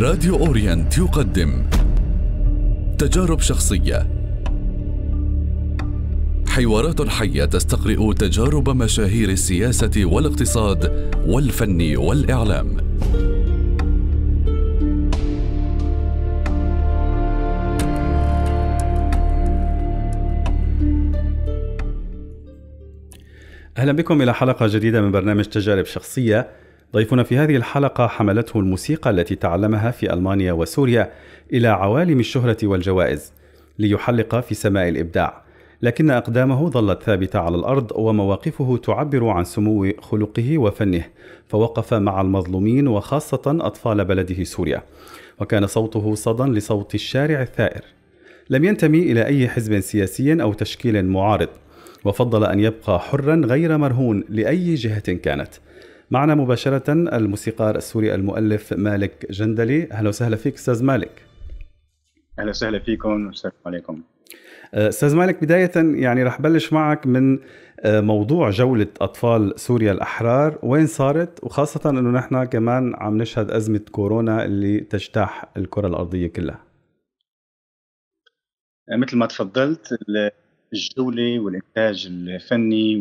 راديو أورينت يقدم تجارب شخصية حوارات حية تستقرئ تجارب مشاهير السياسة والاقتصاد والفن والإعلام أهلا بكم إلى حلقة جديدة من برنامج تجارب شخصية ضيفنا في هذه الحلقة حملته الموسيقى التي تعلمها في ألمانيا وسوريا إلى عوالم الشهرة والجوائز ليحلق في سماء الإبداع لكن أقدامه ظلت ثابتة على الأرض ومواقفه تعبر عن سمو خلقه وفنه فوقف مع المظلومين وخاصة أطفال بلده سوريا وكان صوته صدى لصوت الشارع الثائر لم ينتمي إلى أي حزب سياسي أو تشكيل معارض وفضل أن يبقى حرا غير مرهون لأي جهة كانت معنا مباشرة الموسيقار السوري المؤلف مالك جندلي أهلا وسهلا فيك أستاذ مالك أهلا وسهلا فيكم والسلام عليكم أه، استاذ مالك بدايه يعني رح بلش معك من أه، موضوع جوله اطفال سوريا الاحرار وين صارت وخاصه انه نحن كمان عم نشهد ازمه كورونا اللي تجتاح الكره الارضيه كلها أه، مثل ما تفضلت الجوله والانتاج الفني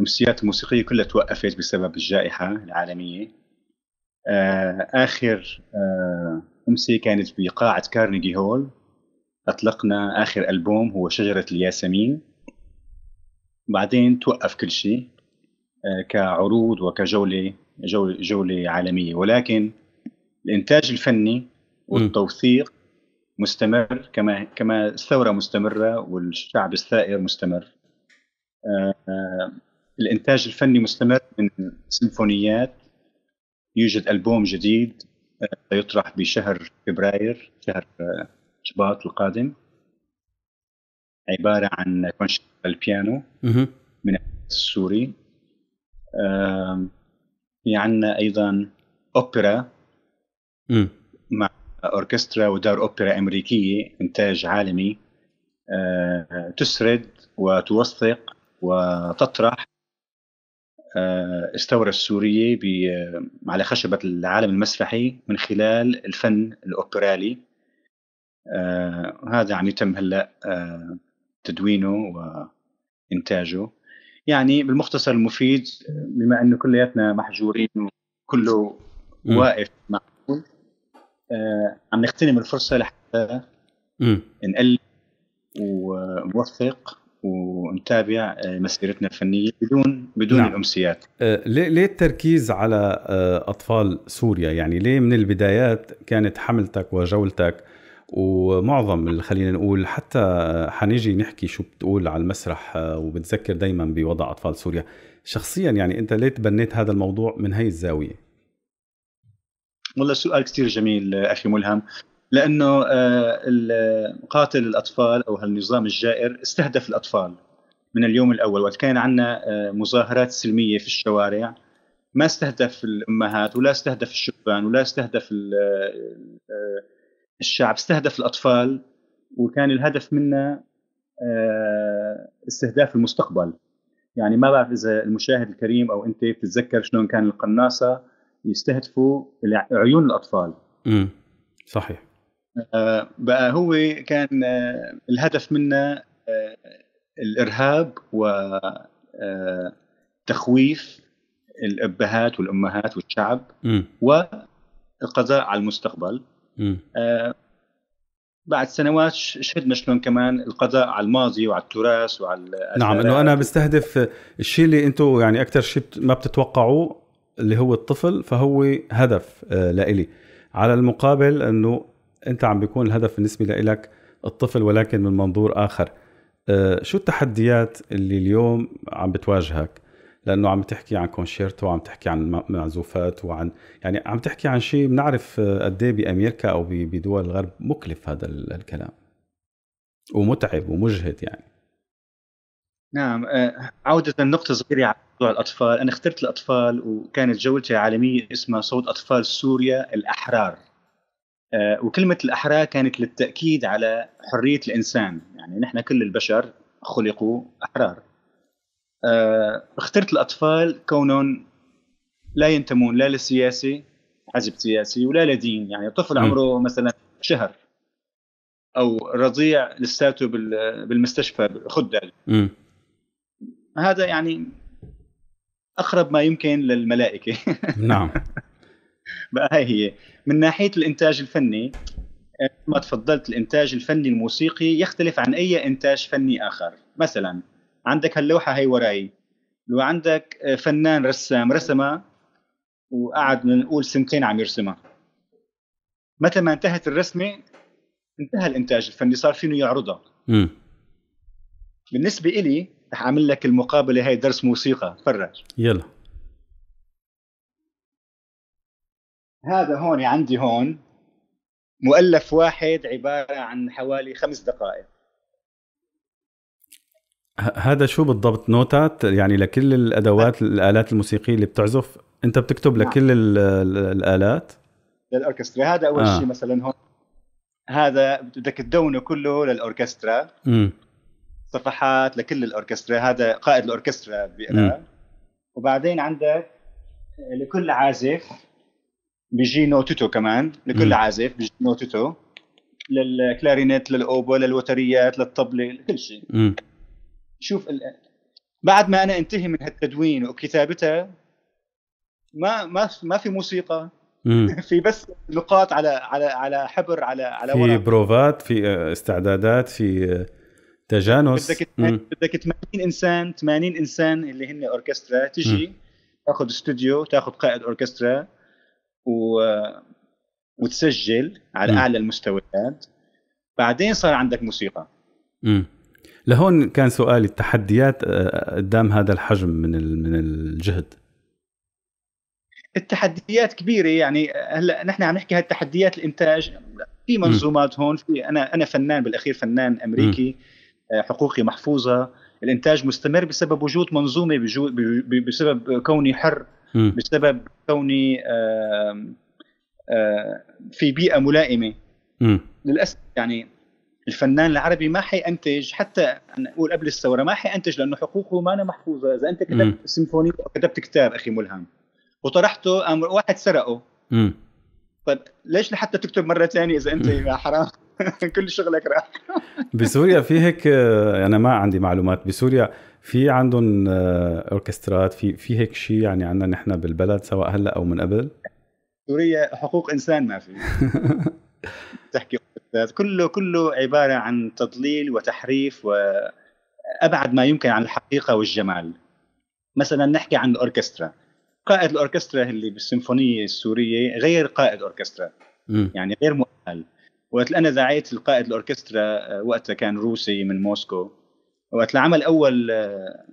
الامسيات الموسيقيه كلها توقفت بسبب الجائحه العالميه آه، اخر آه، امسيه كانت بقاعه كارنيجي هول اطلقنا اخر البوم هو شجره الياسمين بعدين توقف كل شيء آه، كعروض وكجوله جوله, عالميه ولكن الانتاج الفني والتوثيق مستمر كما كما الثوره مستمره والشعب الثائر مستمر الانتاج الفني مستمر من سيمفونيات يوجد البوم جديد آه، يطرح بشهر فبراير شهر آه، شباط القادم عباره عن كونشيرتو البيانو من السوري في عندنا ايضا اوبرا مع اوركسترا ودار اوبرا امريكيه انتاج عالمي آه، تسرد وتوثق وتطرح الثوره آه، السورية آه، على خشبة العالم المسرحي من خلال الفن الأوبرالي آه، هذا عم يتم هلأ تدوينه وإنتاجه يعني بالمختصر المفيد بما أنه كلياتنا محجورين وكله واقف مع عم نغتنم الفرصة لحتى نقل ونوثق ونتابع آه، مسيرتنا الفنيه بدون بدون نعم. الامسيات. آه، ليه ليه التركيز على آه، اطفال سوريا؟ يعني ليه من البدايات كانت حملتك وجولتك ومعظم خلينا نقول حتى حنيجي نحكي شو بتقول على المسرح وبتذكر دائما بوضع اطفال سوريا، شخصيا يعني انت ليه تبنيت هذا الموضوع من هي الزاويه؟ والله سؤال كثير جميل اخي ملهم لانه آه، قاتل الاطفال او هالنظام الجائر استهدف الاطفال من اليوم الاول وقت كان عندنا آه، مظاهرات سلميه في الشوارع ما استهدف الامهات ولا استهدف الشبان ولا استهدف آه، الشعب استهدف الاطفال وكان الهدف منه استهداف المستقبل يعني ما بعرف اذا المشاهد الكريم او انت بتتذكر شلون كان القناصه يستهدفوا عيون الاطفال امم صحيح بقى هو كان آه، الهدف منه آه، الارهاب وتخويف آه، الابهات والامهات والشعب م. والقضاء على المستقبل م. بعد سنوات شهدنا شلون كمان القضاء على الماضي وعلى التراث وعلى نعم انه انا بستهدف الشيء اللي انتم يعني اكثر شيء ما بتتوقعوه اللي هو الطفل فهو هدف لإلي على المقابل انه انت عم بيكون الهدف بالنسبه لك الطفل ولكن من منظور اخر آه، شو التحديات اللي اليوم عم بتواجهك لانه عم تحكي عن كونشيرتو وعم تحكي عن معزوفات وعن يعني عم تحكي عن شيء بنعرف آه، قد ايه بامريكا او بدول الغرب مكلف هذا الكلام ومتعب ومجهد يعني نعم آه، عودة لنقطة صغيرة على موضوع الأطفال أنا اخترت الأطفال وكانت جولتي عالمية اسمها صوت أطفال سوريا الأحرار آه، وكلمة الاحرار كانت للتأكيد على حرية الإنسان يعني نحن كل البشر خلقوا أحرار آه، اخترت الأطفال كونهم لا ينتمون لا للسياسي حزب سياسي ولا لدين يعني طفل عمره مثلا شهر او رضيع لساته بالمستشفى خدل هذا يعني اقرب ما يمكن للملائكه نعم بقى هي هي من ناحيه الانتاج الفني آه، ما تفضلت الانتاج الفني الموسيقي يختلف عن اي انتاج فني اخر مثلا عندك هاللوحه هي وراي لو عندك آه، فنان رسام رسمها وقعد نقول سنتين عم يرسمها متى ما انتهت الرسمه انتهى الانتاج الفني صار فينه يعرضها بالنسبه إلي رح اعمل لك المقابله هاي درس موسيقى تفرج يلا هذا هون عندي هون مؤلف واحد عباره عن حوالي خمس دقائق هذا شو بالضبط نوتات يعني لكل الادوات الالات الموسيقيه اللي بتعزف انت بتكتب نعم. لكل الالات للاوركسترا هذا اول آه. شيء مثلا هون هذا بدك تدونه كله للاوركسترا م. صفحات لكل الاوركسترا هذا قائد الاوركسترا بيقرا وبعدين عندك لكل عازف بيجي نوتتو كمان لكل م. عازف بيجي نوتتو للكلارينيت للاوبو للوتريات للطبله لكل شيء م. شوف ال... بعد ما انا انتهي من هالتدوين وكتابتها ما ما ما في موسيقى في بس نقاط على على على حبر على على في ورق. بروفات في استعدادات في تجانس بدك بدك 80 انسان 80 انسان اللي هن اوركسترا تجي تاخذ استوديو تاخذ قائد اوركسترا و... وتسجل على م. اعلى المستويات بعدين صار عندك موسيقى امم لهون كان سؤالي التحديات آه، قدام هذا الحجم من من الجهد التحديات كبيره يعني هلا نحن عم نحكي هالتحديات الانتاج في منظومات هون في انا انا فنان بالاخير فنان امريكي آه، حقوقي محفوظه الانتاج مستمر بسبب وجود منظومه بسبب كوني حر بسبب كوني في بيئه ملائمه للاسف يعني الفنان العربي ما حينتج حتى نقول قبل الثوره ما حينتج لانه حقوقه ما أنا محفوظه اذا انت كتبت سيمفونيه او كتبت كتاب اخي ملهم وطرحته قام واحد سرقه طيب ليش لحتى تكتب مره ثانيه اذا انت يا حرام كل شغلك راح بسوريا في هيك آه، انا ما عندي معلومات بسوريا في عندهم آه، اوركسترات في في هيك شيء يعني عندنا نحن بالبلد سواء هلا او من قبل سوريا حقوق انسان ما في تحكي كله كله عباره عن تضليل وتحريف وابعد آه، ما يمكن عن الحقيقه والجمال مثلا نحكي عن الاوركسترا قائد الاوركسترا اللي بالسيمفونيه السوريه غير قائد اوركسترا م. يعني غير مؤهل وقت انا دعيت القائد الاوركسترا آه، وقتها كان روسي من موسكو وقت عمل اول آه،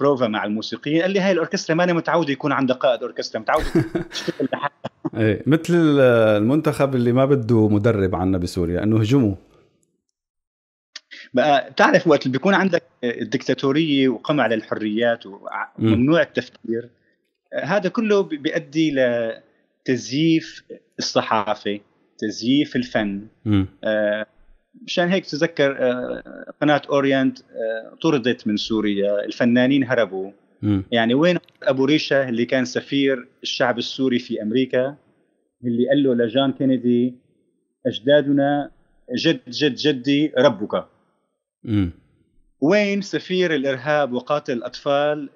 بروفا مع الموسيقيين قال لي هاي الاوركسترا ما انا متعوده يكون عندها قائد اوركسترا متعوده تشتغل لحالها ايه مثل آه، المنتخب اللي ما بده مدرب عنا بسوريا انه هجموا بقى بتعرف وقت اللي بيكون عندك الدكتاتوريه وقمع للحريات وممنوع التفكير هذا كله بيؤدي لتزييف الصحافه تزييف الفن آه، مشان هيك تذكر آه، قناه اورينت آه، طردت من سوريا الفنانين هربوا مم. يعني وين ابو ريشه اللي كان سفير الشعب السوري في امريكا اللي قال له لجان كينيدي اجدادنا جد جد جدي ربك مم. وين سفير الارهاب وقاتل الاطفال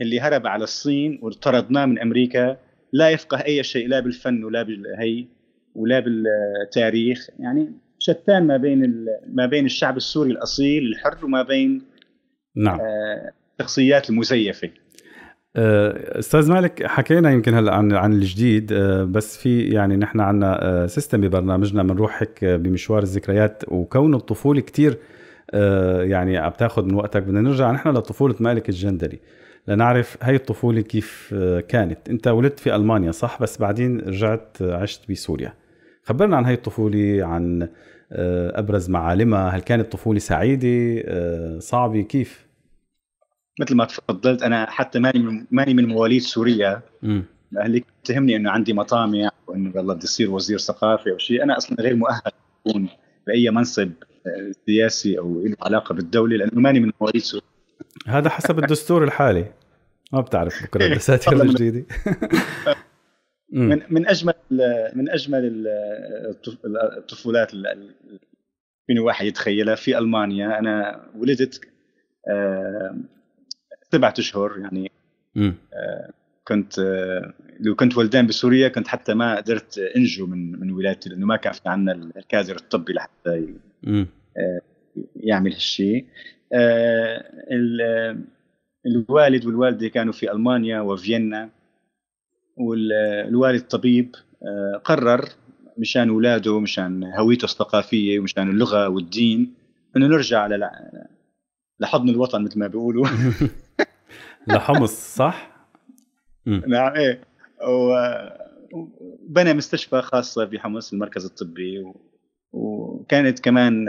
اللي هرب على الصين وطردناه من امريكا لا يفقه اي شيء لا بالفن ولا بالهي ولا بالتاريخ يعني شتان ما بين ما بين الشعب السوري الاصيل الحر وما بين نعم آه، الشخصيات المزيفه آه، استاذ مالك حكينا يمكن هلا عن عن الجديد آه، بس في يعني نحن عندنا سيستم ببرنامجنا بنروح هيك بمشوار الذكريات وكون الطفوله كثير يعني عم تاخذ من وقتك بدنا نرجع نحن لطفوله مالك الجندري لنعرف هاي الطفوله كيف كانت انت ولدت في المانيا صح بس بعدين رجعت عشت بسوريا خبرنا عن هاي الطفولة عن آه، أبرز معالمها هل كانت طفولة سعيدة آه، صعبة كيف؟ مثل ما تفضلت أنا حتى ماني ماني من مواليد سوريا م. اهلي تهمني انه عندي مطامع وانه والله بدي اصير وزير ثقافه او شيء انا اصلا غير مؤهل اكون باي منصب آه، سياسي او له علاقه بالدوله لانه ماني من مواليد سوريا هذا حسب الدستور الحالي ما بتعرف بكره الدساتير الجديده من من اجمل من اجمل الطفولات اللي واحد يتخيلها في المانيا انا ولدت آه، سبعة اشهر يعني آه، كنت آه، لو كنت ولدان بسوريا كنت حتى ما قدرت انجو من من ولادتي لانه ما كان في عندنا الكادر الطبي لحتى يعمل هالشيء الوالد والوالده كانوا في المانيا وفيينا والوالد طبيب آه، قرر مشان اولاده مشان هويته الثقافيه ومشان اللغه والدين انه نرجع على لحضن الوطن مثل ما بيقولوا لحمص صح؟ نعم ايه وبنى مستشفى خاصه بحمص المركز الطبي وكانت كمان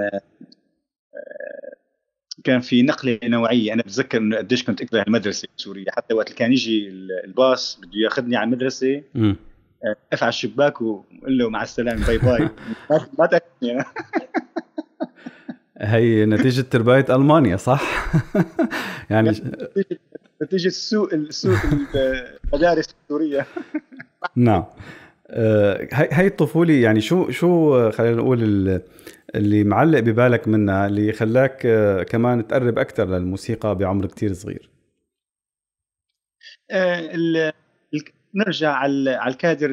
كان في نقله نوعيه انا بتذكر انه قديش كنت اكره المدرسه بسوريا حتى وقت كان يجي الباص بده ياخذني على المدرسه آه، اقف على الشباك وقول له مع السلامه باي باي ما تاخذني هي نتيجة ترباية ألمانيا صح؟ يعني نتيجة السوق السوق المدارس السورية نعم آه، هاي الطفوله يعني شو شو آه، خلينا نقول اللي معلق ببالك منها اللي خلاك آه، كمان تقرب اكثر للموسيقى بعمر كتير صغير نرجع على الكادر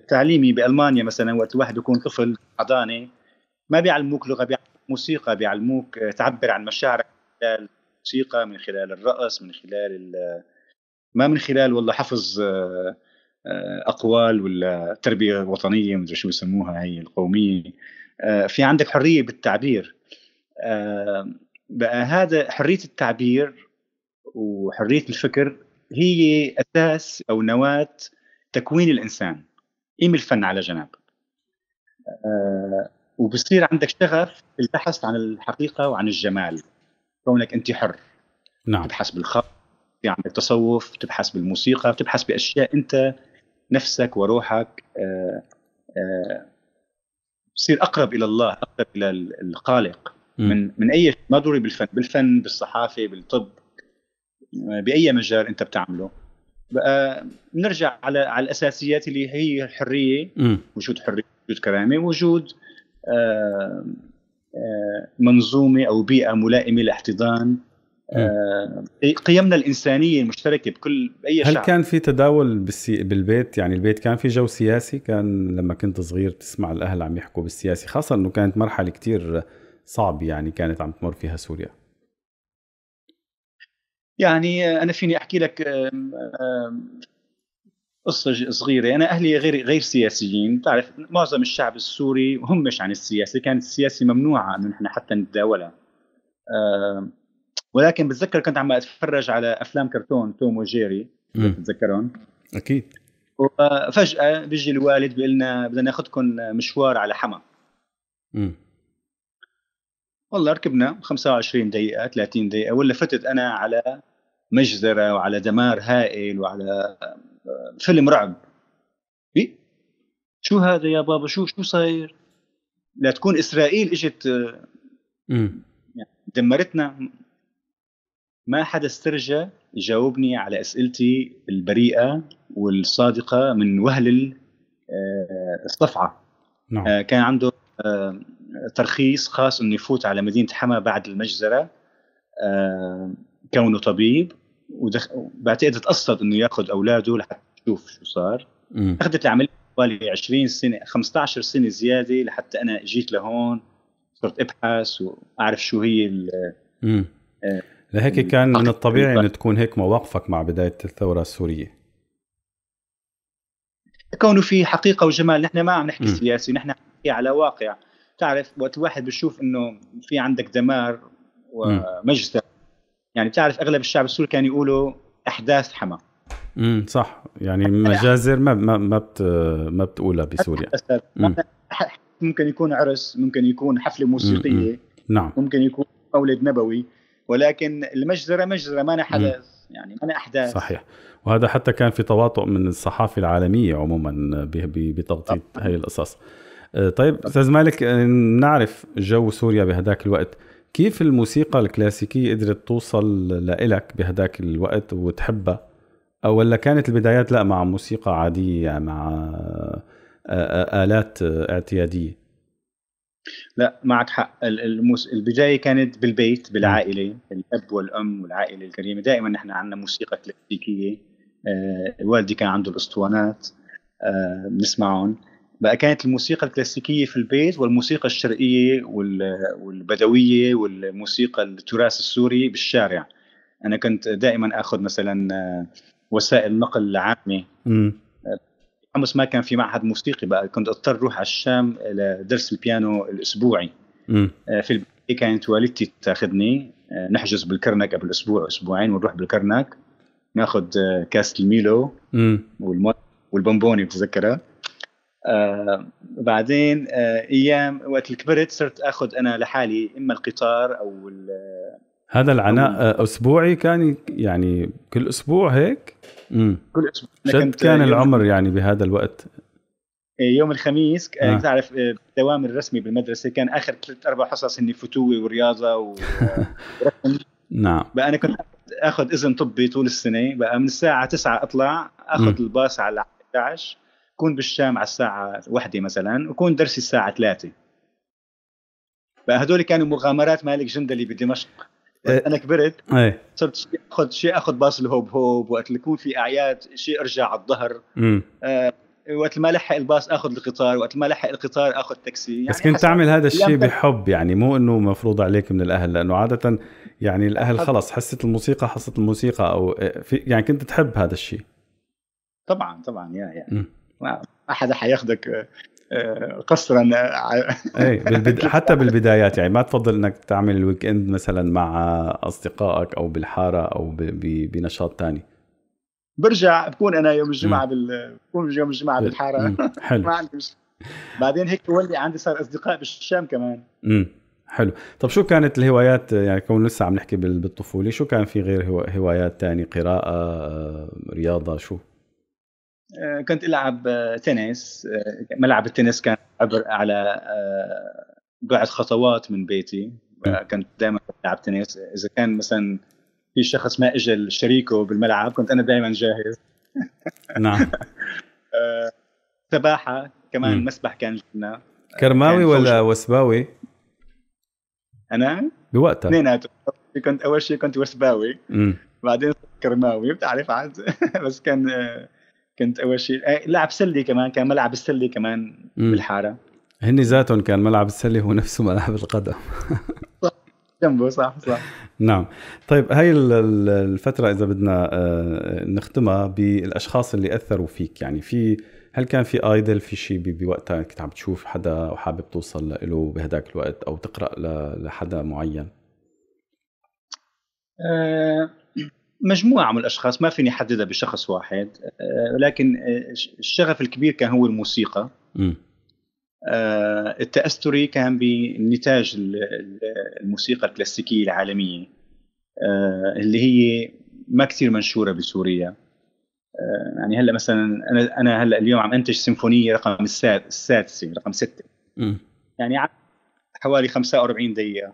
التعليمي بالمانيا مثلا وقت الواحد يكون طفل حضانه ما بيعلموك لغه بيعلموك موسيقى بيعلموك تعبر عن مشاعرك من خلال الموسيقى من خلال الرقص من خلال ما من خلال والله حفظ آه، اقوال ولا تربيه وطنيه مدري شو يسموها هي القوميه آه، في عندك حريه بالتعبير آه، بقى هذا حريه التعبير وحريه الفكر هي اساس او نواه تكوين الانسان قيم الفن على جنب وبصير عندك شغف البحث عن الحقيقه وعن الجمال كونك انت حر نعم تبحث بالخط في يعني عندك تصوف تبحث بالموسيقى تبحث باشياء انت نفسك وروحك تصير آه، آه، اقرب الى الله اقرب الى الخالق من من اي ما ضروري بالفن بالفن بالصحافه بالطب باي مجال انت بتعمله بقى بنرجع على على الاساسيات اللي هي الحريه م. وجود حريه وجود كرامه وجود آه، منظومه او بيئه ملائمه لاحتضان آه، قيمنا الانسانيه المشتركه بكل اي هل شعب. كان في تداول بالسي... بالبيت يعني البيت كان في جو سياسي كان لما كنت صغير تسمع الاهل عم يحكوا بالسياسي خاصه انه كانت مرحله كتير صعبه يعني كانت عم تمر فيها سوريا يعني انا فيني احكي لك قصه صغيره انا اهلي غير غير سياسيين بتعرف معظم الشعب السوري هم مش عن السياسه كانت السياسه ممنوعه انه نحن حتى نتداولها أه ولكن بتذكر كنت عم اتفرج على افلام كرتون توم وجيري بتتذكرون اكيد وفجاه بيجي الوالد بيقول لنا بدنا ناخذكم مشوار على حما امم والله ركبنا 25 دقيقه 30 دقيقه ولا فتت انا على مجزره وعلى دمار هائل وعلى فيلم رعب بي شو هذا يا بابا شو شو صاير لا تكون اسرائيل اجت يعني دمرتنا ما حدا استرجى يجاوبني على اسئلتي البريئه والصادقه من وهل آه، الصفعه نعم. آه، كان عنده آه، ترخيص خاص انه يفوت على مدينه حما بعد المجزره كونه طبيب ودخ... بعتقد تقصد انه ياخذ اولاده لحتى يشوف شو صار م. اخذت العمليه حوالي 20 سنه 15 سنه زياده لحتى انا جيت لهون صرت ابحث واعرف شو هي ال... لهيك كان من الطبيعي أن تكون هيك مواقفك مع بداية الثورة السورية كونه في حقيقة وجمال نحن ما عم نحكي م. سياسي نحن نحكي على واقع تعرف وقت الواحد بشوف انه في عندك دمار ومجزر يعني بتعرف اغلب الشعب السوري كان يقولوا احداث حما امم صح يعني مجازر ما ما ما, بت ما بتقولها بسوريا ممكن يكون عرس ممكن يكون حفله موسيقيه مم. نعم ممكن يكون مولد نبوي ولكن المجزره مجزره ما حدث يعني ما احداث صحيح وهذا حتى كان في تواطؤ من الصحافه العالميه عموما بتغطيه هي القصص آه، طيب استاذ مالك آه، نعرف جو سوريا بهداك الوقت كيف الموسيقى الكلاسيكيه قدرت توصل لإلك بهداك الوقت وتحبها او ولا كانت البدايات لا مع موسيقى عاديه مع آه، آلات اعتياديه لا معك حق الموس... البدايه كانت بالبيت نعم. بالعائله الاب والام والعائله الكريمه دائما نحن عندنا موسيقى كلاسيكيه آه والدي كان عنده الاسطوانات آه بنسمعهم بقى كانت الموسيقى الكلاسيكيه في البيت والموسيقى الشرقيه وال... والبدويه والموسيقى التراث السوري بالشارع انا كنت دائما اخذ مثلا آه، وسائل نقل عامه حمص ما كان في معهد موسيقي بقى كنت اضطر اروح على الشام لدرس البيانو الاسبوعي م. آه، في كانت والدتي تاخذني آه، نحجز بالكرنك قبل اسبوع اسبوعين ونروح بالكرنك ناخذ آه، كاسه الميلو والم... والبونبوني بتذكرها بعدين ايام وقت اللي كبرت صرت اخذ انا لحالي اما القطار او هذا العناء آه، اسبوعي كان يعني كل اسبوع هيك امم كل اسبوع شد كان العمر يعني بهذا الوقت إيه، يوم الخميس إيه، آه. بتعرف الدوام آه، الرسمي بالمدرسه كان اخر ثلاث اربع حصص هن فتوه ورياضه و... نعم بقى انا كنت اخذ اذن طبي طول السنه بقى من الساعه 9 اطلع اخذ مم. الباص على 11 كون بالشام على الساعه 1 مثلا وكون درسي الساعه 3 بقى هدول كانوا مغامرات مالك جندلي بدمشق إيه. انا كبرت ايه صرت شيء اخذ شيء اخذ باص الهوب هوب وقت اللي يكون في اعياد شيء ارجع على الظهر آه وقت ما لحق الباص اخذ القطار وقت ما لحق القطار اخذ تاكسي يعني بس كنت تعمل هذا الشيء بحب يعني مو انه مفروض عليك من الاهل لانه عاده يعني الاهل خلص حصه الموسيقى حصه الموسيقى او إيه، في يعني كنت تحب هذا الشيء طبعا طبعا يا يعني ما حدا حياخذك آه، قصرا اي بالبد... حتى بالبدايات يعني ما تفضل انك تعمل الويك اند مثلا مع اصدقائك او بالحاره او ب... ب... بنشاط ثاني برجع بكون انا يوم الجمعه بال... بكون يوم الجمعه بالحاره حلو ما عندي مش... بعدين هيك ولي عندي صار اصدقاء بالشام كمان امم حلو طب شو كانت الهوايات يعني كون لسه عم نحكي بالطفوله شو كان في غير هوايات ثانيه قراءه آه، رياضه شو آه، كنت العب آه، تنس آه، ملعب التنس كان عبر على بعد خطوات من بيتي كنت دائما العب تنس اذا كان مثلا في شخص ما اجى شريكه بالملعب كنت انا دائما جاهز نعم سباحه كمان مسبح كان لنا كرماوي ولا وسباوي؟ انا؟ بوقتها اثنيناتهم كنت اول شيء كنت وسباوي بعدين كرماوي بتعرف عاد بس كان كنت اول شيء لعب سله كمان كان ملعب السله كمان م. بالحاره هن ذاتهم كان ملعب السله هو نفسه ملعب القدم صح جنبه صح صح نعم طيب هاي الفتره اذا بدنا آه، نختمها بالاشخاص اللي اثروا فيك يعني في هل كان في ايدل في شيء بوقتها كنت عم تشوف حدا وحابب توصل له بهداك الوقت او تقرا لحدا معين؟ آه، مجموعه من الاشخاص ما فيني احددها بشخص واحد آه، لكن آه، الشغف الكبير كان هو الموسيقى م. آه، التاثري كان بنتاج الموسيقى الكلاسيكيه العالميه اللي هي ما كثير منشوره بسوريا يعني هلا مثلا انا انا هلا اليوم عم انتج سيمفونيه رقم السادسه رقم سته يعني حوالي 45 دقيقه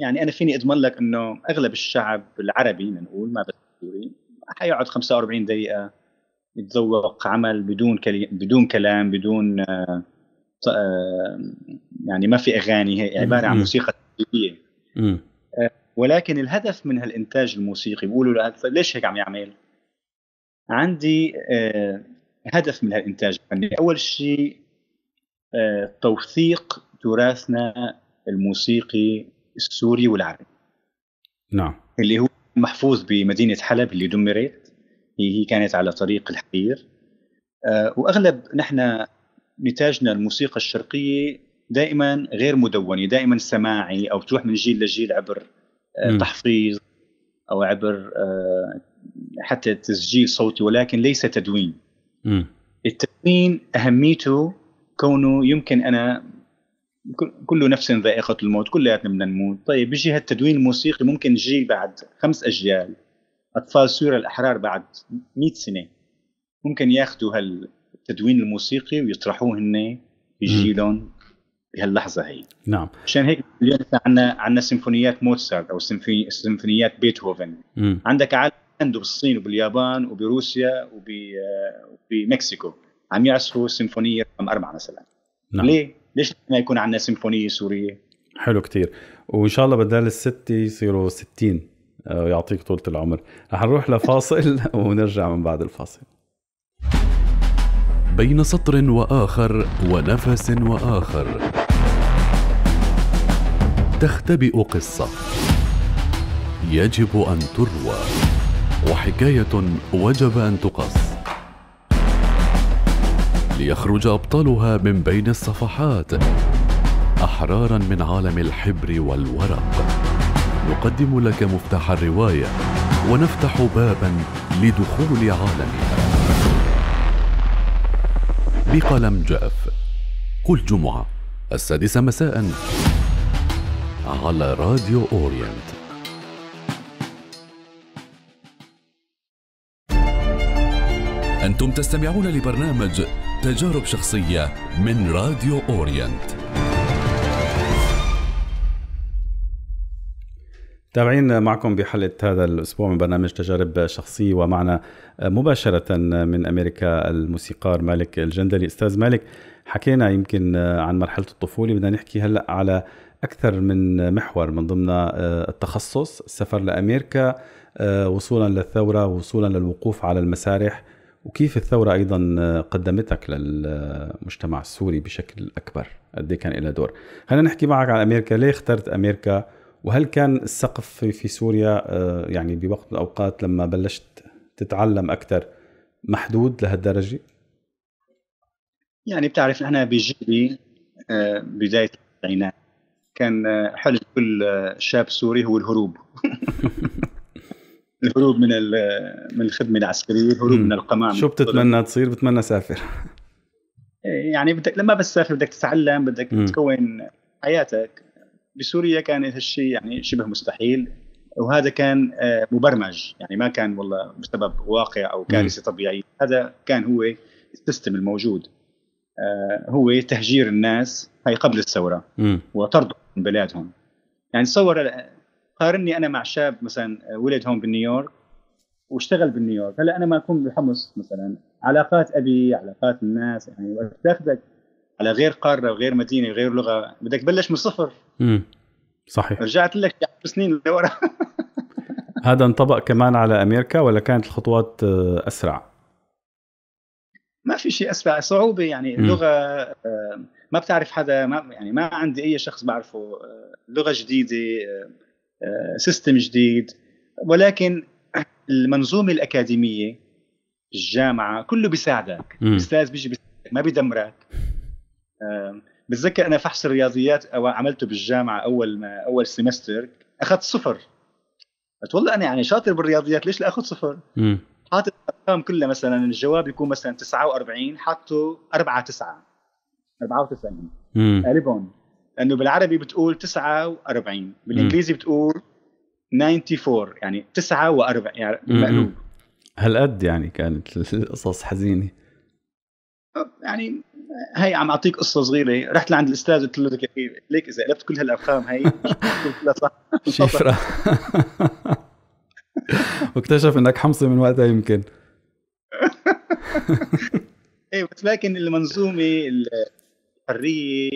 يعني انا فيني اضمن لك انه اغلب الشعب العربي لنقول ما بس السوري حيقعد 45 دقيقه يتذوق عمل بدون كلي... بدون كلام بدون آه... آه، يعني ما في اغاني هي عباره عن موسيقى تقليديه آه... ولكن الهدف من هالانتاج الموسيقي بيقولوا له ليش هيك عم يعمل؟ عندي آه، هدف من هالانتاج الفني اول شيء آه، توثيق تراثنا الموسيقي السوري والعربي نعم اللي هو محفوظ بمدينة حلب اللي دمرت هي كانت على طريق الحرير آه، وأغلب نحن نتاجنا الموسيقى الشرقية دائما غير مدونة دائما سماعي أو تروح من جيل لجيل عبر آه، م. تحفيظ أو عبر آه، حتى تسجيل صوتي ولكن ليس تدوين م. التدوين أهميته كونه يمكن أنا كل نفس ذائقه الموت كلياتنا بدنا نموت طيب بيجي هالتدوين الموسيقي ممكن جيل بعد خمس اجيال اطفال سوريا الاحرار بعد 100 سنه ممكن ياخذوا هالتدوين الموسيقي ويطرحوه هن بجيلهم بهاللحظه هي نعم عشان هيك اليوم عندنا عندنا سيمفونيات موتسارت او سيمفونيات بيتهوفن مم. عندك عالم عنده بالصين وباليابان وبروسيا وبمكسيكو عم يعصروا سيمفونيه رقم اربعه مثلا نعم. ليه؟ ليش ما يكون عندنا سيمفونيه سوريه حلو كتير وان شاء الله بدل الستة يصيروا 60 آه، يعطيك طولة العمر رح نروح لفاصل ونرجع من بعد الفاصل بين سطر واخر ونفس واخر تختبئ قصه يجب ان تروى وحكايه وجب ان تقص ليخرج أبطالها من بين الصفحات أحرارا من عالم الحبر والورق نقدم لك مفتاح الرواية ونفتح بابا لدخول عالمها بقلم جاف كل جمعة السادسة مساء على راديو أورينت أنتم تستمعون لبرنامج تجارب شخصية من راديو أورينت تابعين معكم بحلقة هذا الأسبوع من برنامج تجارب شخصية ومعنا مباشرة من أمريكا الموسيقار مالك الجندلي أستاذ مالك حكينا يمكن عن مرحلة الطفولة بدنا نحكي هلأ على أكثر من محور من ضمن التخصص السفر لأمريكا آه، وصولا للثورة وصولا للوقوف على المسارح وكيف الثورة أيضا آه، قدمتك للمجتمع السوري بشكل أكبر قد إيه كان لها دور خلينا نحكي معك عن أمريكا ليه اخترت أمريكا وهل كان السقف في سوريا آه، يعني بوقت الأوقات لما بلشت تتعلم أكثر محدود لهالدرجة؟ يعني بتعرف أنا بجيلي آه، بداية التسعينات كان حلم كل شاب سوري هو الهروب الهروب من من الخدمه العسكريه الهروب من القمامه شو بتتمنى تصير بتمنى سافر إيه، يعني بدك لما بس بدك تتعلم بدك م. تكون حياتك بسوريا كان هالشيء يعني شبه مستحيل وهذا كان آه، مبرمج يعني ما كان والله بسبب واقع او كارثه طبيعيه هذا كان هو السيستم الموجود آه، هو تهجير الناس هي قبل الثوره وطردهم من بلادهم يعني تصور قارني انا مع شاب مثلا آه، ولد هون بنيويورك واشتغل بنيويورك هلا انا ما اكون بحمص مثلا علاقات ابي علاقات الناس يعني وقت تاخذك على غير قاره وغير مدينه وغير لغه بدك تبلش من الصفر امم صحيح رجعت لك سنين لورا هذا انطبق كمان على امريكا ولا كانت الخطوات آه، اسرع؟ ما في شيء اسرع صعوبه يعني اللغه آه، ما بتعرف حدا ما يعني ما عندي اي شخص بعرفه لغه جديده سيستم آه، جديد ولكن المنظومه الاكاديميه الجامعه كله بيساعدك الاستاذ بيجي بيساعدك ما بيدمرك بتذكر انا فحص الرياضيات أو عملته بالجامعه اول ما اول سيمستر اخذت صفر قلت والله انا يعني شاطر بالرياضيات ليش لاخذ صفر؟ حاطط الارقام كلها مثلا الجواب يكون مثلا 49 حاطه 4 9 94 قلبهم لانه بالعربي بتقول 49 بالانجليزي بتقول 94 يعني 49 يعني مقلوب هالقد يعني كانت القصص حزينه يعني هي عم اعطيك قصه صغيره رحت لعند الاستاذ قلت له ليك اذا قلبت كل هالارقام هي شفره واكتشف انك حمصي من وقتها يمكن ايه بس لكن المنظومه الحريه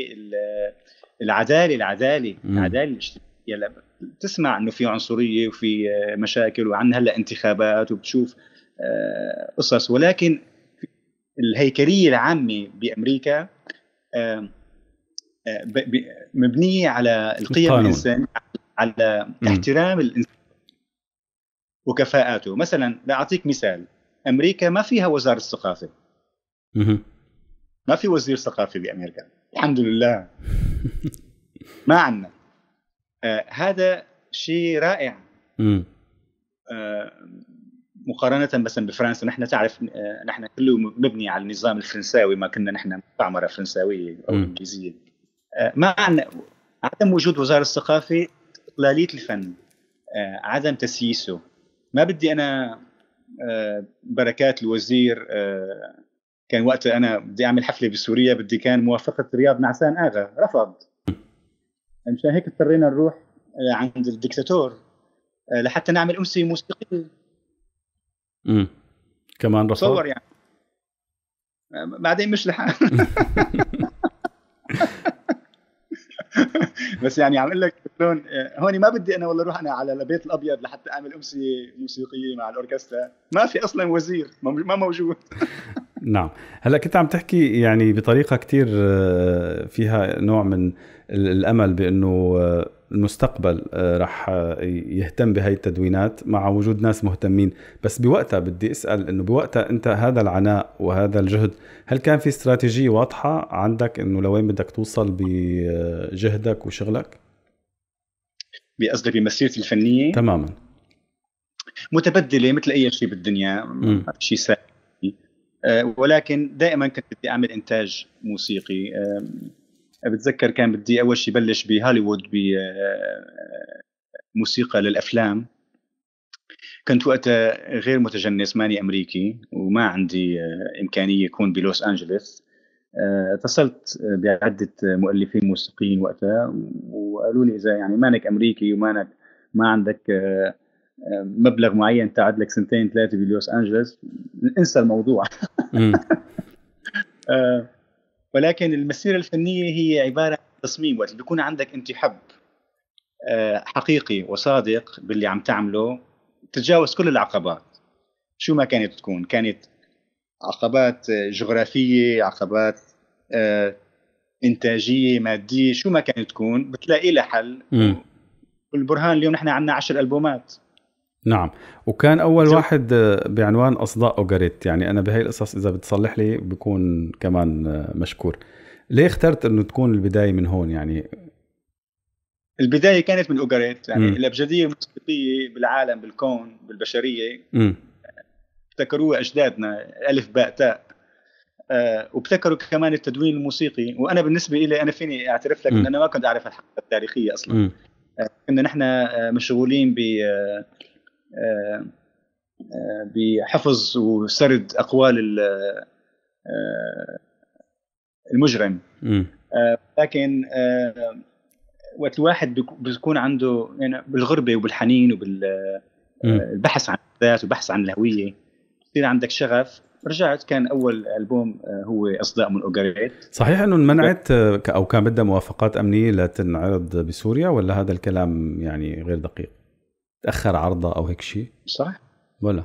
العداله العداله العداله الاجتماعيه بتسمع انه في عنصريه وفي آه، مشاكل وعندنا هلا انتخابات وبتشوف آه، قصص ولكن الهيكليه العامه بامريكا آه، مبنيه على القيم الانسانيه على احترام الانسان وكفاءاته مثلا لاعطيك مثال امريكا ما فيها وزاره الثقافه ما في وزير ثقافه بامريكا الحمد لله ما عندنا آه هذا شيء رائع آه مقارنة مثلا بفرنسا نحن تعرف آه نحن كله مبني على النظام الفرنساوي ما كنا نحن مستعمرة فرنساوية أو إنجليزية آه ما عنا عدم وجود وزارة الثقافة استقلالية الفن آه عدم تسييسه ما بدي أنا آه، بركات الوزير آه، كان وقتها انا بدي اعمل حفله بسوريا بدي كان موافقه رياض نعسان اغا رفض مشان هيك اضطرينا نروح آه، عند الدكتاتور آه، لحتى نعمل امسيه موسيقيه امم كمان رفض تصور يعني آه، بعدين مش لحال بس يعني عم اقول لك هون هون ما بدي انا والله اروح انا على البيت الابيض لحتى اعمل امسيه موسيقيه مع الاوركسترا ما في اصلا وزير ما موجود نعم هلا كنت عم تحكي يعني بطريقه كثير آه، فيها نوع من الامل بانه آه، المستقبل آه، رح يهتم بهي التدوينات مع وجود ناس مهتمين بس بوقتها بدي اسال انه بوقتها انت هذا العناء وهذا الجهد هل كان في استراتيجيه واضحه عندك انه لوين بدك توصل بجهدك وشغلك بقصدك بمسيرتي الفنيه تماما متبدله مثل اي شيء بالدنيا ما في شيء سهل آه، ولكن دائما كنت بدي اعمل انتاج موسيقي آه، بتذكر كان بدي اول شيء بلش بهوليوود بموسيقى آه، للافلام كنت وقتها غير متجنس ماني امريكي وما عندي امكانيه اكون بلوس انجلوس اتصلت بعده مؤلفين موسيقيين وقتها وقالوا لي اذا يعني مانك امريكي ومانك ما عندك مبلغ معين تقعد لك سنتين ثلاثه بلوس انجلوس انسى الموضوع آه، ولكن المسيره الفنيه هي عباره عن تصميم وقت بيكون عندك انت حب آه، حقيقي وصادق باللي عم تعمله تتجاوز كل العقبات شو ما كانت تكون كانت عقبات آه، جغرافيه عقبات انتاجيه ماديه شو ما كانت تكون بتلاقي لها حل والبرهان اليوم نحن عندنا عشر البومات نعم وكان اول شو. واحد آه، بعنوان اصداء اوغاريت يعني انا بهي القصص اذا بتصلح لي بكون كمان آه، مشكور ليه اخترت انه تكون البدايه من هون يعني البدايه كانت من اوغاريت يعني م. الابجديه الموسيقيه بالعالم بالكون بالبشريه م. ابتكروها اجدادنا الف باء تاء أه وابتكروا كمان التدوين الموسيقي وانا بالنسبه لي انا فيني اعترف لك ان انا ما كنت اعرف الحقيقه التاريخيه اصلا آه، كنا نحن مشغولين ب بحفظ وسرد اقوال آه، المجرم آه، لكن آه، وقت الواحد بيكون عنده يعني بالغربه وبالحنين وبالبحث عن الذات وبحث عن الهويه بصير عندك شغف رجعت كان اول البوم هو اصداء من اوغاريت صحيح انه انمنعت او كان بدها موافقات امنيه لتنعرض بسوريا ولا هذا الكلام يعني غير دقيق؟ تاخر عرضها او هيك شيء صح ولا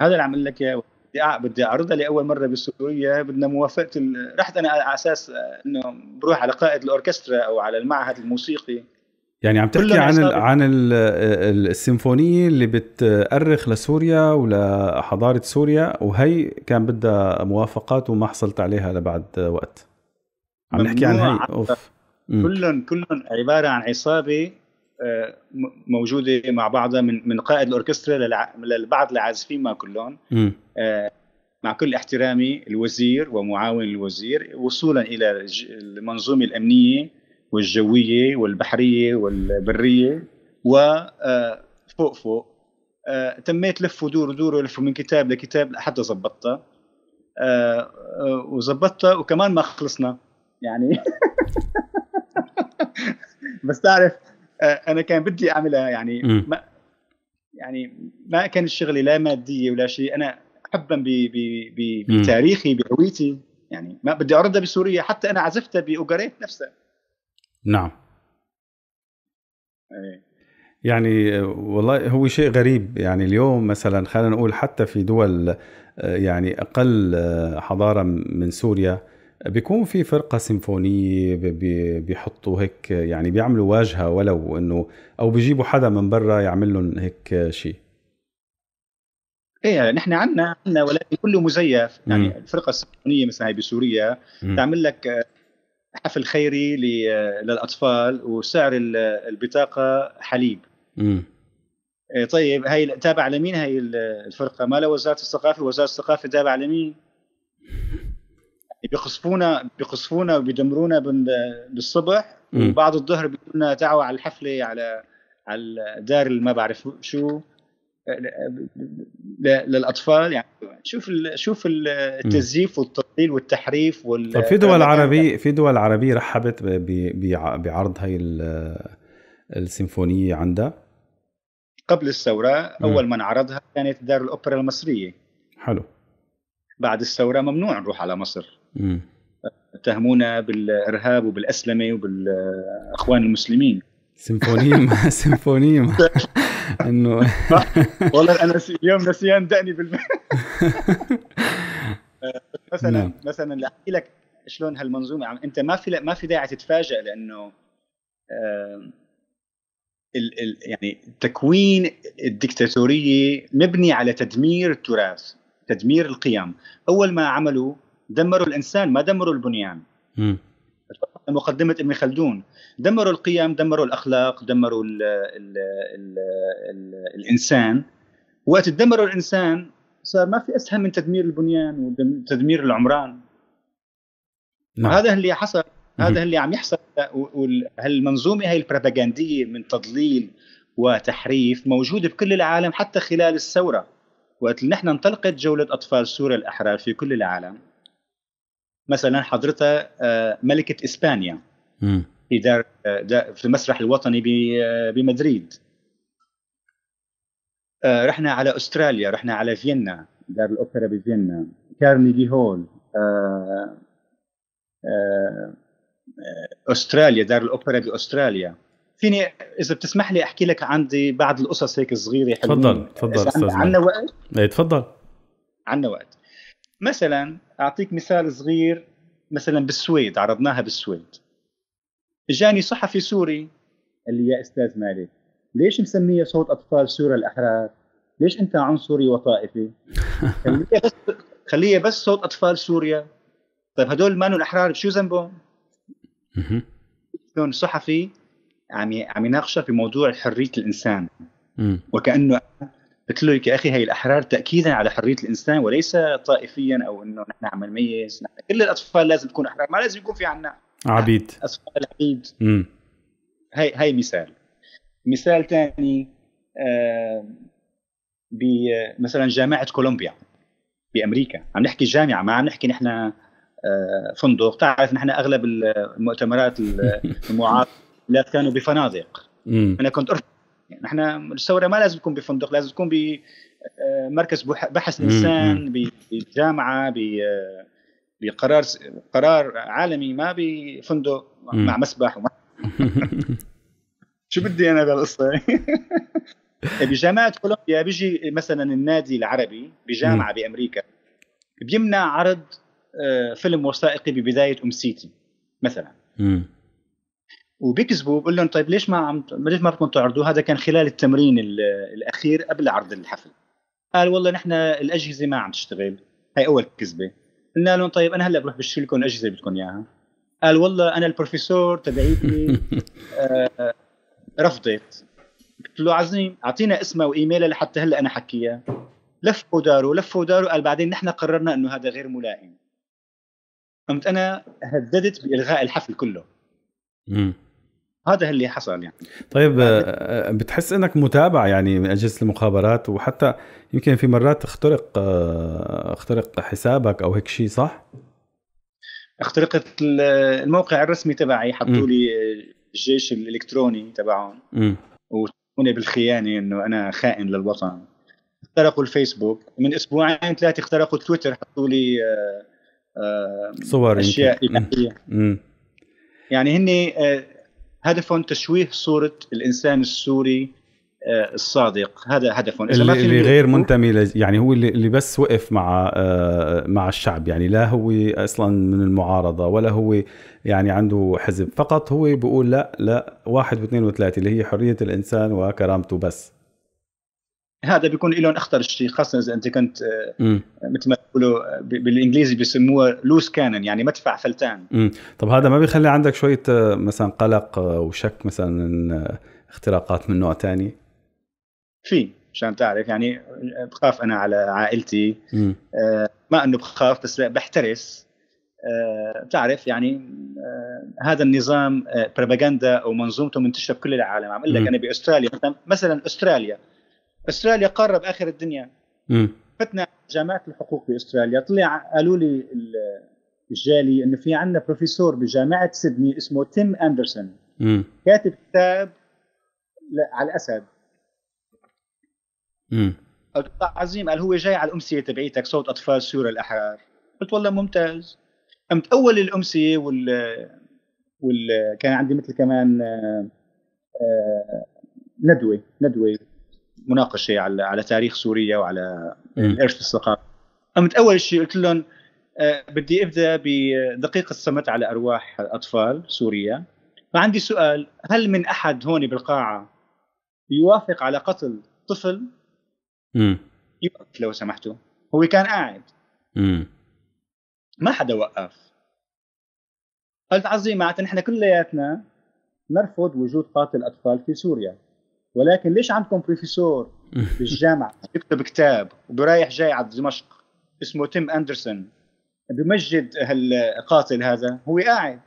هذا اللي عمل لك اياه بدي اعرضها لاول مره بسوريا بدنا موافقه ال... رحت انا على اساس انه بروح على قائد الاوركسترا او على المعهد الموسيقي يعني عم تحكي عن الـ عن الـ السيمفونيه اللي بتأرخ لسوريا ولحضاره سوريا وهي كان بدها موافقات وما حصلت عليها لبعد وقت عم نحكي عن هي اوف كلهم كلهم عباره عن عصابه موجوده مع بعضها من من قائد الاوركسترا للبعض العازفين ما كلهم آه، مع كل احترامي الوزير ومعاون الوزير وصولا الى المنظومه الامنيه والجويه والبحريه والبريه وفوق آه، فوق آه، تميت لف ودور ودور ولف من كتاب لكتاب لحتى زبطتها وزبطتها وكمان ما خلصنا يعني بس تعرف آه، انا كان بدي اعملها يعني م. ما يعني ما كان الشغل لا ماديه ولا شيء انا حبا بتاريخي بهويتي يعني ما بدي اردها بسوريا حتى انا عزفتها باوغاريت نفسها نعم أي. يعني والله هو شيء غريب يعني اليوم مثلا خلينا نقول حتى في دول آه، يعني اقل آه، حضاره من سوريا بيكون في فرقه سيمفونيه بيحطوا هيك يعني بيعملوا واجهه ولو انه او بيجيبوا حدا من برا يعمل لهم هيك شيء ايه يعني نحن عندنا عندنا ولكن كله مزيف يعني مم. الفرقه السيمفونيه مثلا هي بسوريا مم. تعمل لك حفل خيري للاطفال وسعر البطاقه حليب مم. إيه، طيب هي تابعه لمين هي الفرقه؟ ما لها وزاره الثقافه، وزاره الثقافه تابعه لمين؟ بيقصفونا بيقصفونا وبيدمرونا بالصبح وبعد الظهر بيقولوا تعوا على الحفله على على دار ما بعرف شو للاطفال يعني شوف شوف التزييف والتضليل والتحريف وال طيب في دول عربيه في دول عربيه رحبت بعرض هاي السيمفونيه عندها قبل الثوره اول من عرضها كانت دار الاوبرا المصريه حلو بعد الثوره ممنوع نروح على مصر اتهمونا بالارهاب وبالاسلمه وبالاخوان المسلمين سيمفونية سيمفونيما انه والله انا اليوم نسيان دقني بال مثلا نعم. مثلا لاحكي لك شلون هالمنظومه عم انت ما في ما في داعي تتفاجئ لانه ال ال يعني تكوين الدكتاتوريه مبني على تدمير التراث تدمير القيم اول ما عملوا دمروا الانسان ما دمروا البنيان مقدمه ابن خلدون دمروا القيم دمروا الاخلاق دمروا الـ الـ الـ الـ الانسان وقت دمروا الانسان صار ما في اسهل من تدمير البنيان وتدمير العمران نعم. هذا اللي حصل هذا اللي عم يحصل هالمنظومه هي البروباغنديه من تضليل وتحريف موجوده بكل العالم حتى خلال الثوره وقت نحن انطلقت جوله اطفال سوريا الاحرار في كل العالم مثلا حضرتها آه، ملكه اسبانيا في دار آه، في المسرح الوطني آه، بمدريد رحنا على استراليا رحنا على فيينا دار الاوبرا بفيينا كارنيجي هول استراليا دار الاوبرا باستراليا فيني اذا بتسمح لي احكي لك عندي بعض القصص هيك صغيره تفضل تفضل استاذ عندنا وقت؟ إيه، تفضل عندنا وقت مثلا اعطيك مثال صغير مثلا بالسويد عرضناها بالسويد اجاني صحفي سوري قال لي يا استاذ مالك ليش مسميه صوت اطفال سوريا الاحرار؟ ليش انت عنصري وطائفي؟ خليه بس خليه بس صوت اطفال سوريا طيب هدول مانو الاحرار شو ذنبهم؟ شلون صحفي عم عم يناقشه في موضوع حريه الانسان وكانه قلت له يا اخي هي الاحرار تاكيدا على حريه الانسان وليس طائفيا او انه نحن عم نميز نحن كل الاطفال لازم تكون احرار ما لازم يكون في عنا عبيد اطفال عبيد امم هي هي مثال مثال ثاني آه مثلا جامعه كولومبيا بامريكا عم نحكي جامعه ما عم نحكي نحن آه، فندق تعرف نحن اغلب المؤتمرات المعارضه كانوا بفنادق انا كنت ارفع يعني احنا الثوره ما لازم تكون بفندق لازم تكون بمركز آه، بحث انسان بجامعه آه، بقرار قرار عالمي ما بفندق مع مسبح وما شو بدي انا بهالقصه بجامعه كولومبيا بيجي مثلا النادي العربي بجامعه بامريكا بيمنع عرض آه، فيلم وثائقي ببدايه ام سيتي مثلا وبيكذبوا بقول لهم طيب ليش ما عم ليش ما بدكم تعرضوا هذا كان خلال التمرين الاخير قبل عرض الحفل قال والله نحن الاجهزه ما عم تشتغل هي اول كذبه قلنا لهم طيب انا هلا بروح بشتري لكم الاجهزه اللي بدكم اياها قال والله انا البروفيسور تبعيتي آه، رفضت قلت له عظيم اعطينا اسمها وايميلها لحتى هلا انا حكيها لفوا داره لفوا داره قال بعدين نحن قررنا انه هذا غير ملائم قمت انا هددت بالغاء الحفل كله هذا اللي حصل يعني طيب يعني آه، بتحس انك متابع يعني من اجهزه المخابرات وحتى يمكن في مرات اخترق آه، اخترق حسابك او هيك شيء صح؟ اخترقت الموقع الرسمي تبعي حطوا لي الجيش الالكتروني تبعهم وتهموني بالخيانه انه انا خائن للوطن اخترقوا الفيسبوك من اسبوعين ثلاثه اخترقوا تويتر حطوا لي آه، صور اشياء يعني هن هدفهم تشويه صوره الانسان السوري آه، الصادق هذا هدفهم اذا اللي, ما في اللي غير منتمي يعني هو اللي بس وقف مع آه، مع الشعب يعني لا هو اصلا من المعارضه ولا هو يعني عنده حزب فقط هو بيقول لا لا واحد واثنين وثلاثه اللي هي حريه الانسان وكرامته بس هذا بيكون لهم اخطر شيء خاصه اذا انت كنت آه، مثل ما بيقولوا آه، بالانجليزي بيسموها لوس كانن يعني مدفع فلتان مم. طب هذا ما بيخلي عندك شويه آه، مثلا قلق وشك مثلا اختراقات من نوع ثاني في مشان تعرف يعني بخاف انا على عائلتي مم. ما انه بخاف بس بحترس بتعرف تعرف يعني هذا النظام بروباغندا ومنظومته منتشره بكل العالم عم اقول لك انا باستراليا مثلا استراليا استراليا قاره باخر الدنيا امم فتنا جامعه الحقوق باستراليا طلع قالوا لي الجالي انه في عندنا بروفيسور بجامعه سيدني اسمه تيم اندرسون كاتب كتاب على الاسد امم عظيم قال هو جاي على الامسيه تبعيتك صوت اطفال سوريا الاحرار قلت والله ممتاز قمت اول الامسيه وال وال كان عندي مثل كمان آه، آه، ندوه ندوه مناقشه على على تاريخ سوريا وعلى الارث الثقافي قمت اول شيء قلت لهم آه، بدي ابدا بدقيقه الصمت على ارواح اطفال سوريا فعندي سؤال هل من احد هون بالقاعه يوافق على قتل طفل؟ امم لو سمحتوا هو كان قاعد ما حدا وقف قلت عظيم معناتها نحن كلياتنا نرفض وجود قاتل اطفال في سوريا ولكن ليش عندكم بروفيسور بالجامعه بيكتب كتاب وبرايح جاي على دمشق اسمه تيم اندرسون بمجد هالقاتل هذا هو قاعد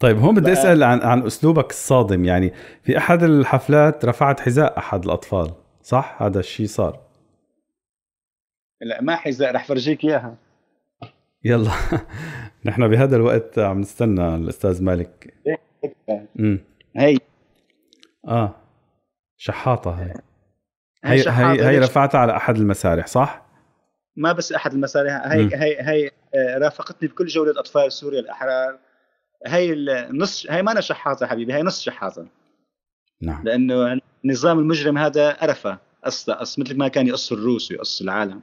طيب هون بدي اسال عن عن اسلوبك الصادم يعني في احد الحفلات رفعت حذاء احد الاطفال صح هذا الشيء صار لا ما حذاء رح فرجيك اياها يلا نحن بهذا الوقت عم نستنى الاستاذ مالك إيه، إيه. هي اه شحاطه هاي هي هي, هي رفعتها على احد المسارح صح؟ ما بس احد المسارح هي م. هي هي آه، رافقتني بكل جوله اطفال سوريا الاحرار هي النص هي ما أنا شحاطه حبيبي هي نص شحاطه نعم لانه النظام المجرم هذا أرفة قص قص مثل ما كان يقص الروس ويقص العالم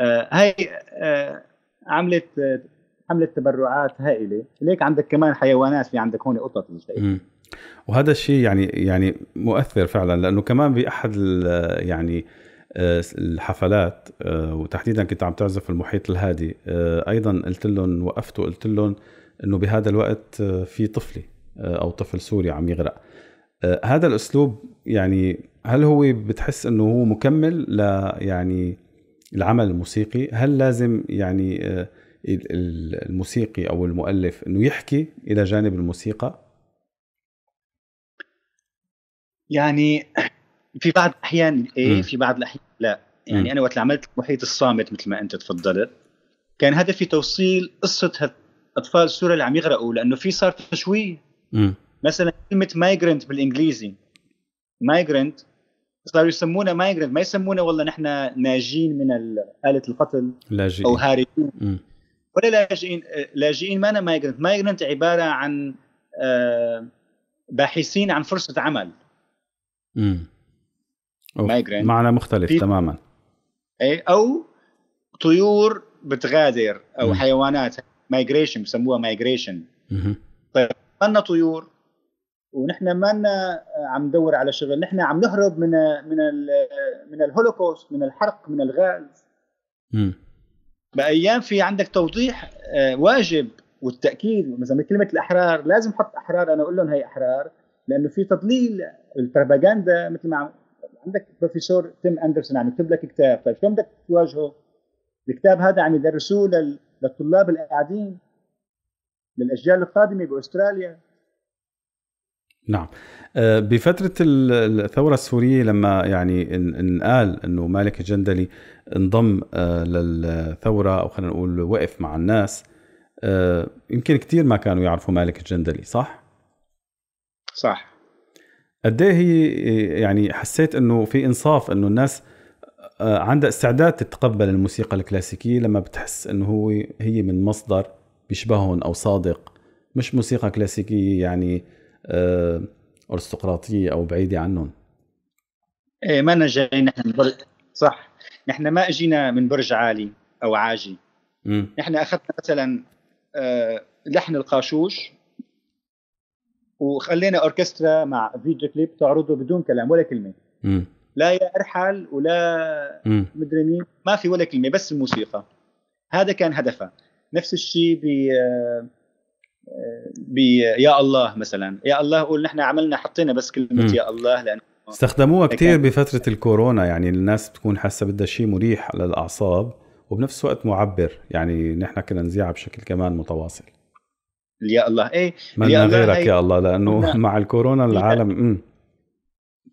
آه هي آه عملت حمله آه، تبرعات هائله ليك عندك كمان حيوانات في عندك هون قطط وهذا الشيء يعني يعني مؤثر فعلا لانه كمان باحد يعني آه، الحفلات آه، وتحديدا كنت عم تعزف المحيط الهادي آه، ايضا قلت لهم وقفت وقلت لهم انه بهذا الوقت في طفلي او طفل سوري عم يغرق هذا الاسلوب يعني هل هو بتحس انه هو مكمل ل يعني العمل الموسيقي هل لازم يعني الموسيقي او المؤلف انه يحكي الى جانب الموسيقى يعني في بعض الاحيان ايه في بعض الاحيان لا يعني انا وقت عملت المحيط الصامت مثل ما انت تفضلت كان هدفي توصيل قصه اطفال سوريا اللي عم يغرقوا لانه في صار تشويه مثلا كلمه مايجرنت بالانجليزي مايجرنت صاروا يسمونا مايجرنت ما يسمونا والله نحن ناجين من آلة القتل لاجئين او هاربين ولا لاجئين لاجئين ما أنا مايجرنت مايجرنت عباره عن آه، باحثين عن فرصه عمل امم مايجرين معنى مختلف في... تماما اي او طيور بتغادر او مم. حيوانات مايجريشن بسموها مايجريشن طيب مالنا طيور ونحن لنا عم ندور على شغل نحن عم نهرب من من من الهولوكوست من الحرق من الغاز امم بايام في عندك توضيح آه، واجب والتاكيد مثلا كلمه الاحرار لازم احط احرار انا اقول لهم هي احرار لانه في تضليل البروباغندا مثل ما عندك بروفيسور تيم اندرسون عم يكتب لك كتاب طيب شلون بدك تواجهه؟ الكتاب هذا عم يدرسوه للطلاب القاعدين للاجيال القادمه باستراليا نعم آه، بفترة الثورة السورية لما يعني انقال انه مالك الجندلي انضم آه، للثورة او خلينا نقول وقف مع الناس آه، يمكن كثير ما كانوا يعرفوا مالك الجندلي صح؟ صح قد إيه هي يعني حسيت انه في انصاف انه الناس آه، عندها استعداد تتقبل الموسيقى الكلاسيكيه لما بتحس انه هو هي من مصدر بيشبههم او صادق مش موسيقى كلاسيكيه يعني آه، ارستقراطيه او بعيده عنهم ايه ما نجي نحن بر... صح نحن ما اجينا من برج عالي او عاجي م. نحن اخذنا مثلا آه، لحن القاشوش وخلينا اوركسترا مع فيديو كليب تعرضه بدون كلام ولا كلمه م. لا يا ارحل ولا مدري مين ما في ولا كلمه بس الموسيقى هذا كان هدفها نفس الشيء ب ب يا الله مثلا يا الله قول نحن عملنا حطينا بس كلمه م. يا الله لانه استخدموها كثير بفتره الكورونا يعني الناس بتكون حاسه بدها شيء مريح للاعصاب وبنفس الوقت معبر يعني نحن كنا نذيعها بشكل كمان متواصل يا الله ايه من يا الله غيرك إيه. يا الله لانه لا. نعم. مع الكورونا العالم م.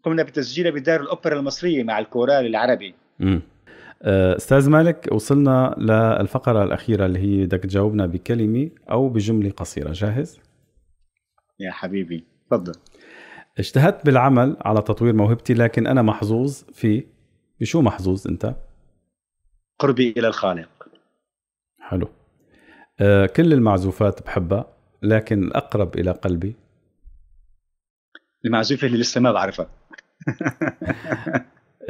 قمنا بتسجيله بدار الاوبرا المصريه مع الكورال العربي امم آه، استاذ مالك وصلنا للفقره الاخيره اللي هي بدك تجاوبنا بكلمه او بجمله قصيره جاهز يا حبيبي تفضل اجتهدت بالعمل على تطوير موهبتي لكن انا محظوظ في بشو محظوظ انت قربي الى الخالق حلو آه، كل المعزوفات بحبها لكن الأقرب إلى قلبي المعزوفة اللي لسه ما بعرفها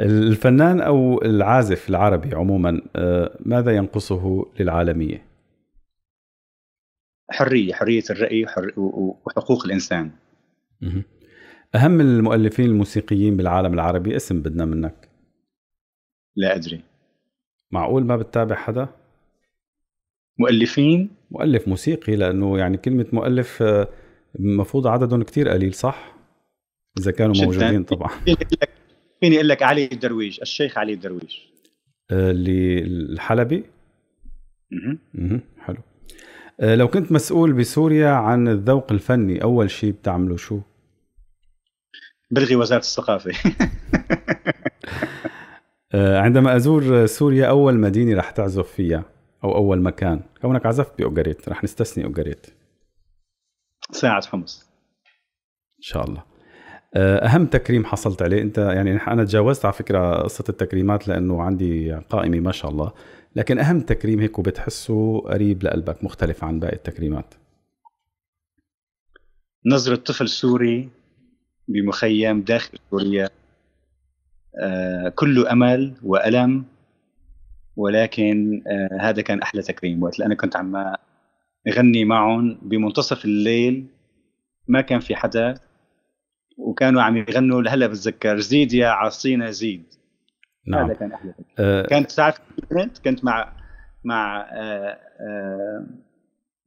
الفنان أو العازف العربي عموما آه، ماذا ينقصه للعالمية؟ حرية حرية الرأي وحقوق الإنسان أهم المؤلفين الموسيقيين بالعالم العربي اسم بدنا منك لا أدري معقول ما بتتابع حدا؟ مؤلفين مؤلف موسيقي لانه يعني كلمه مؤلف المفروض آه، عددهم كتير قليل صح؟ اذا كانوا جداً. موجودين طبعا فيني اقول لك علي درويش الشيخ علي درويش آه، اللي الحلبي؟ اها اها حلو آه، لو كنت مسؤول بسوريا عن الذوق الفني اول شيء بتعمله شو؟ بلغي وزاره الثقافه عندما ازور سوريا اول مدينه رح تعزف فيها أو أول مكان كونك عزفت بأوجريت رح نستثني أوجريت ساعة حمص إن شاء الله آه، أهم تكريم حصلت عليه أنت يعني أنا تجاوزت على فكرة قصة التكريمات لأنه عندي قائمة ما شاء الله لكن أهم تكريم هيك وبتحسه قريب لقلبك مختلف عن باقي التكريمات نظرة طفل سوري بمخيم داخل سوريا آه كله أمل وألم ولكن آه، هذا كان احلى تكريم وقت انا كنت عم اغني معهم بمنتصف الليل ما كان في حدا وكانوا عم يغنوا هلا بتذكر زيد يا عصينا زيد نعم. هذا كان احلى تكريم أه كانت تعرف كنت كنت مع مع أه أه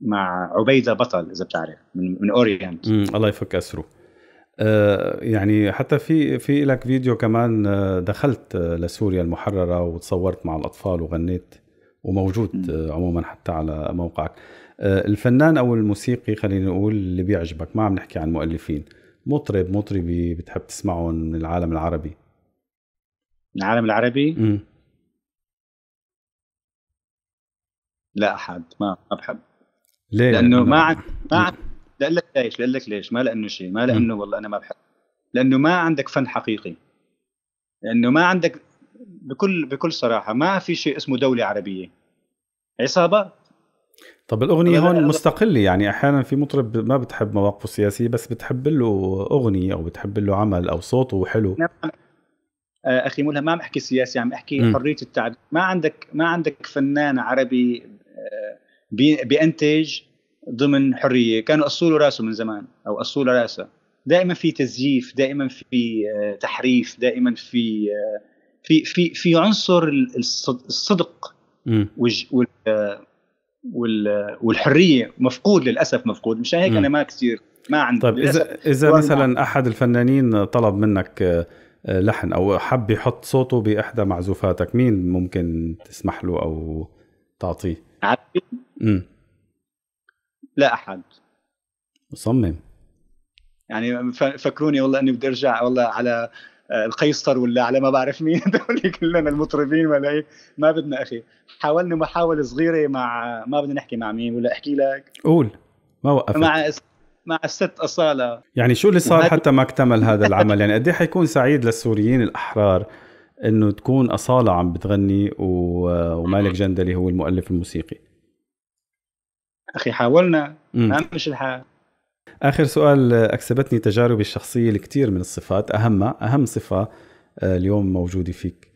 مع عبيده بطل اذا بتعرف من, من اورينت الله يفك اسره آه، يعني حتى في في لك فيديو كمان آه، دخلت آه، لسوريا المحرره وتصورت مع الاطفال وغنيت وموجود عموما حتى على موقعك الفنان او الموسيقي خلينا نقول اللي بيعجبك ما عم نحكي عن مؤلفين مطرب مطربي بتحب تسمعهم من العالم العربي من العالم العربي م. لا احد ما ما بحب ليه لانه ما عندي ما عندي لا لك ليش لأقول لك ليش ما لانه شيء ما لانه والله انا ما بحب لانه ما عندك فن حقيقي لانه ما عندك بكل بكل صراحه ما في شيء اسمه دوله عربيه عصابات طب الاغنيه هون مستقله يعني احيانا في مطرب ما بتحب مواقفه السياسيه بس بتحب له اغنيه او بتحب له عمل او صوته حلو آه، اخي ملهم ما عم احكي سياسي عم احكي م. حريه التعبير ما عندك ما عندك فنان عربي آه، بينتج ضمن حريه كانوا اصولوا راسه من زمان او اصول راسه دائما في تزييف دائما في آه، تحريف دائما في آه، في في في عنصر الصدق والحريه مفقود للاسف مفقود مشان هيك انا ما كثير ما عندي طيب اذا اذا مثلا احد الفنانين طلب منك آه، لحن او حب يحط صوته باحدى معزوفاتك مين ممكن تسمح له او تعطيه عربي لا احد مصمم يعني فكروني والله اني بدي ارجع والله على آه، القيصر ولا على ما بعرف مين هدول كلنا المطربين ولا إيه ما بدنا اخي حاولنا محاوله صغيره مع ما بدنا نحكي مع مين ولا احكي لك قول ما وقفت مع مع الست اصاله يعني شو اللي صار حتى ما اكتمل هذا العمل يعني قد ايه حيكون سعيد للسوريين الاحرار انه تكون اصاله عم بتغني ومالك جندلي هو المؤلف الموسيقي اخي حاولنا ما مش الحال اخر سؤال آه، اكسبتني تجاربي الشخصيه الكثير من الصفات اهمها اهم صفه آه، اليوم موجوده فيك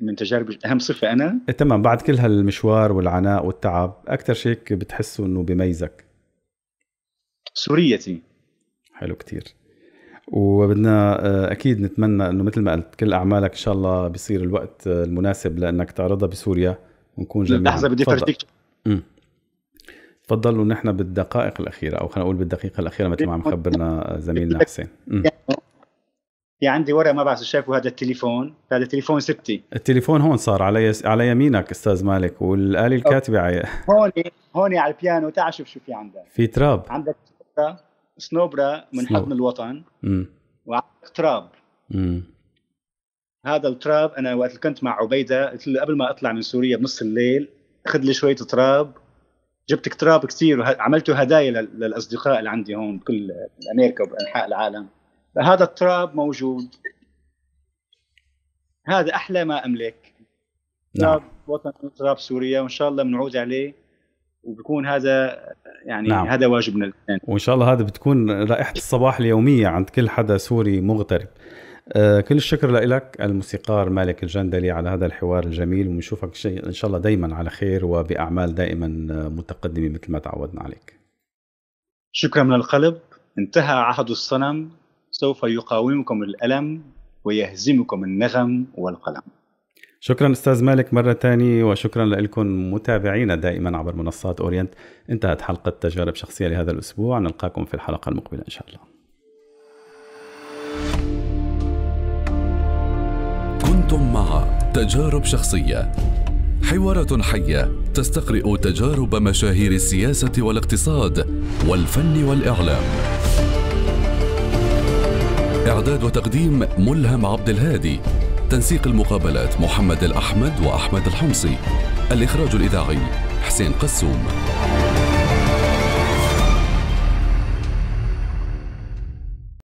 من تجارب اهم صفه انا إيه، تمام بعد كل هالمشوار والعناء والتعب اكثر شيء بتحسه انه بيميزك سوريتي حلو كتير وبدنا آه، اكيد نتمنى انه مثل ما قلت كل اعمالك ان شاء الله بيصير الوقت المناسب لانك تعرضها بسوريا ونكون جميعا لحظه بدي فرجيك بتضلوا نحن بالدقائق الاخيره او خلينا نقول بالدقيقه الاخيره مثل ما عم خبرنا زميلنا حسين في عندي ورقه ما بعرف شايفوا هذا التليفون هذا تليفون ستي التليفون هون صار على على يمينك استاذ مالك والاله الكاتبه عي... هون هون على البيانو تعال شوف شو في عندك في تراب عندك سنوبرا من سنوبرا. حضن الوطن امم وعندك تراب امم هذا التراب انا وقت كنت مع عبيده قلت له قبل ما اطلع من سوريا بنص الليل خذ لي شويه تراب جبت كتراب كثير وعملته هدايا للاصدقاء اللي عندي هون بكل امريكا وبانحاء العالم فهذا التراب موجود هذا احلى ما املك نعم. تراب وطن تراب سوريا وان شاء الله بنعود عليه وبكون هذا يعني نعم. هذا واجبنا وان شاء الله هذا بتكون رائحه الصباح اليوميه عند كل حدا سوري مغترب آه، كل الشكر لك الموسيقار مالك الجندلي على هذا الحوار الجميل ونشوفك ان شاء الله دائما على خير وباعمال دائما آه، متقدمه مثل ما تعودنا عليك شكرا من القلب انتهى عهد الصنم سوف يقاومكم الالم ويهزمكم النغم والقلم شكرا استاذ مالك مره ثانيه وشكرا لكم متابعينا دائما عبر منصات اورينت انتهت حلقه تجارب شخصيه لهذا الاسبوع نلقاكم في الحلقه المقبله ان شاء الله مع تجارب شخصية حوارات حية تستقرئ تجارب مشاهير السياسة والاقتصاد والفن والإعلام إعداد وتقديم ملهم عبد الهادي تنسيق المقابلات محمد الأحمد وأحمد الحمصي الإخراج الإذاعي حسين قسوم